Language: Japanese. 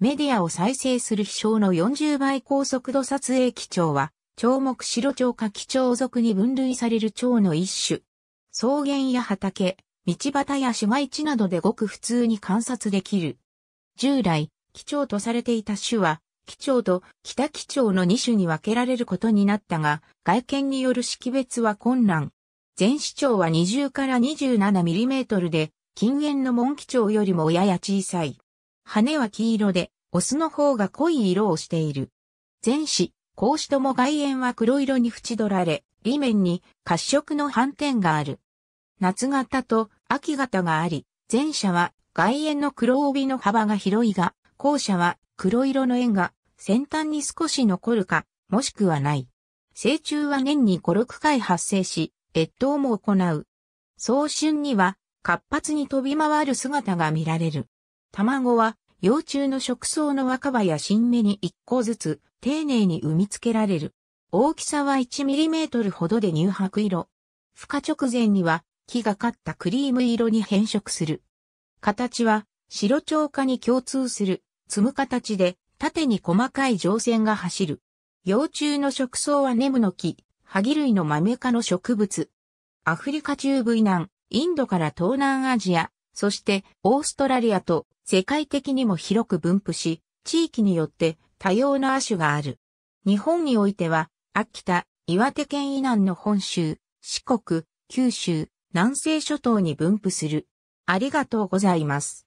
メディアを再生する飛翔の40倍高速度撮影機長は、長目白鳥か貴鳥属に分類される蝶の一種。草原や畑、道端や市街地などでごく普通に観察できる。従来、貴鳥とされていた種は、貴鳥と北貴鳥の2種に分けられることになったが、外見による識別は困難。全視長は20から2 7トルで、近縁の門貴鳥よりもやや小さい。羽は黄色で、オスの方が濃い色をしている。前肢、格子とも外縁は黒色に縁取られ、裏面に褐色の斑点がある。夏型と秋型があり、前者は外縁の黒帯の幅が広いが、後者は黒色の円が先端に少し残るか、もしくはない。成虫は年に5、6回発生し、越冬も行う。早春には活発に飛び回る姿が見られる。卵は幼虫の食草の若葉や新芽に1個ずつ丁寧に産み付けられる。大きさは1トルほどで乳白色。孵化直前には木がかったクリーム色に変色する。形は白鳥化に共通する積む形で縦に細かい乗線が走る。幼虫の食草はネムの木、ハギ類の豆科の植物。アフリカ中部以南、インドから東南アジア、そしてオーストラリアと世界的にも広く分布し、地域によって多様な亜種がある。日本においては、秋田、岩手県以南の本州、四国、九州、南西諸島に分布する。ありがとうございます。